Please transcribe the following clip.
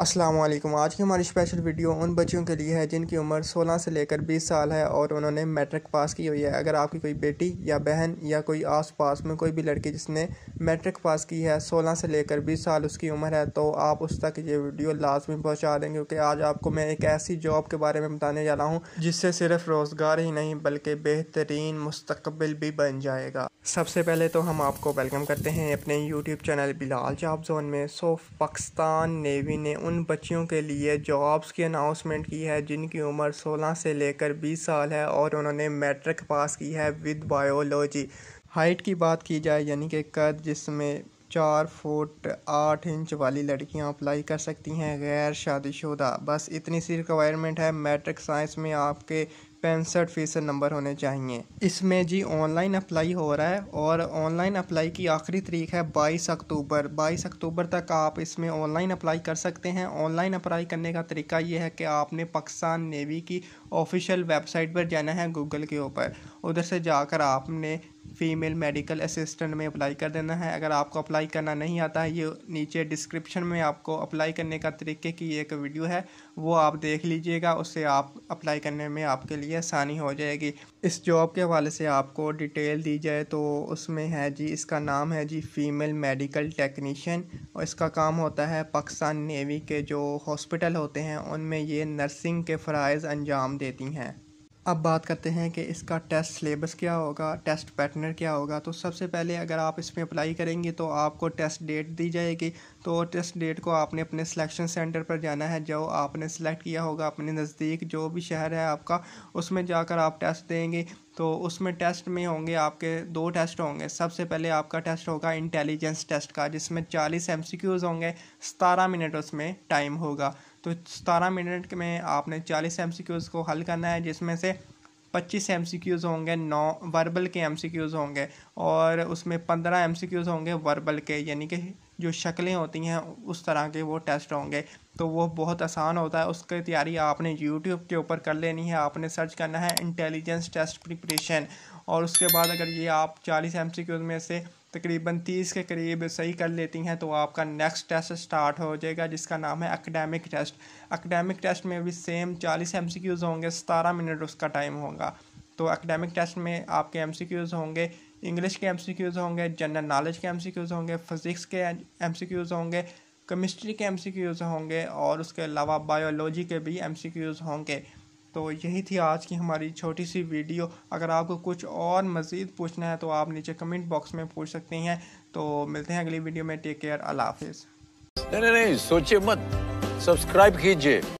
असलम आज की हमारी स्पेशल वीडियो उन बच्चियों के लिए है जिनकी उम्र 16 से लेकर 20 साल है और उन्होंने मैट्रिक पास की हुई है अगर आपकी कोई बेटी या बहन या कोई आस पास में कोई भी लड़की जिसने मैट्रिक पास की है 16 से लेकर 20 साल उसकी उम्र है तो आप उस तक ये वीडियो लाजमी पहुँचा देंगे क्योंकि आज आपको मैं एक ऐसी जॉब के बारे में बताने जा रहा हूँ जिससे सिर्फ रोज़गार ही नहीं बल्कि बेहतरीन मुस्तबिल भी बन जाएगा सबसे पहले तो हम आपको वेलकम करते हैं अपने YouTube channel Bilal job zone में सो पाकिस्तान नेवी ने उन बच्चियों के लिए जॉब्स की अनाउंसमेंट की है जिनकी उम्र 16 से लेकर 20 साल है और उन्होंने मैट्रिक पास की है विद बायोलॉजी हाइट की बात की जाए यानी कि कद जिसमें चार फुट आठ इंच वाली लड़कियां अप्लाई कर सकती हैं गैर शादीशुदा बस इतनी सी रिक्वायरमेंट है मैट्रिक साइंस में आपके पैंसठ फीसद नंबर होने चाहिए इसमें जी ऑनलाइन अप्लाई हो रहा है और ऑनलाइन अप्लाई की आखिरी तरीक है 22 अक्टूबर 22 अक्टूबर तक आप इसमें ऑनलाइन अप्लाई कर सकते हैं ऑनलाइन अप्लाई करने का तरीका ये है कि आपने पाकिस्तान नेवी की ऑफिशियल वेबसाइट पर जाना है गूगल के ऊपर उधर से जाकर आपने फीमेल मेडिकल असिस्टेंट में अप्लाई कर देना है अगर आपको अप्लाई करना नहीं आता है ये नीचे डिस्क्रिप्शन में आपको अप्लाई करने का तरीके की एक वीडियो है वो आप देख लीजिएगा उससे आप अप्लाई करने में आपके लिए आसानी हो जाएगी इस जॉब के हवाले से आपको डिटेल दी जाए तो उसमें है जी इसका नाम है जी फीमेल मेडिकल टेक्नीशियन और इसका काम होता है पाकिस्तान नेवी के जो हॉस्पिटल होते हैं उनमें ये नर्सिंग के फ़रज़ अंजाम देती हैं अब बात करते हैं कि इसका टेस्ट सिलेबस क्या होगा टेस्ट पैटर्न क्या होगा तो सबसे पहले अगर आप इसमें अप्लाई करेंगे तो आपको टेस्ट डेट दी जाएगी तो टेस्ट डेट को आपने अपने सिलेक्शन सेंटर पर जाना है जो आपने सेलेक्ट किया होगा अपने नज़दीक जो भी शहर है आपका उसमें जाकर आप टेस्ट देंगे तो उसमें टेस्ट में होंगे आपके दो टेस्ट होंगे सबसे पहले आपका टेस्ट होगा इंटेलिजेंस टेस्ट का जिसमें चालीस एम होंगे सतारह मिनट उसमें टाइम होगा तो सतारह मिनट में आपने चालीस एम को हल करना है जिसमें से पच्चीस एम होंगे नौ वर्बल के एम होंगे और उसमें पंद्रह एम होंगे वर्बल के यानी कि जो शक्लें होती हैं उस तरह के वो टेस्ट होंगे तो वो बहुत आसान होता है उसकी तैयारी आपने यूट्यूब के ऊपर कर लेनी है आपने सर्च करना है इंटेलिजेंस टेस्ट प्रिपरेशन और उसके बाद अगर ये आप चालीस एम में से तकरीबन तीस के करीब सही कर लेती हैं तो आपका नेक्स्ट टेस्ट स्टार्ट हो जाएगा जिसका नाम है अकेडेमिक टेस्ट अकेडेमिक टेस्ट में भी सेम चालीस एम होंगे सतारह मिनट उसका टाइम होगा तो अकेडेमिक टेस्ट में आपके एम होंगे इंग्लिश के एम होंगे जनरल नॉलेज के एम होंगे फिज़िक्स के एम होंगे केमिस्ट्री के एम होंगे और उसके अलावा बायोलॉजी के भी एम होंगे तो यही थी आज की हमारी छोटी सी वीडियो अगर आपको कुछ और मज़ीद पूछना है तो आप नीचे कमेंट बॉक्स में पूछ सकते हैं तो मिलते हैं अगली वीडियो में टेक केयर अल्लाह हाफिज़ नहीं नहीं, नहीं सोचिए मत सब्सक्राइब कीजिए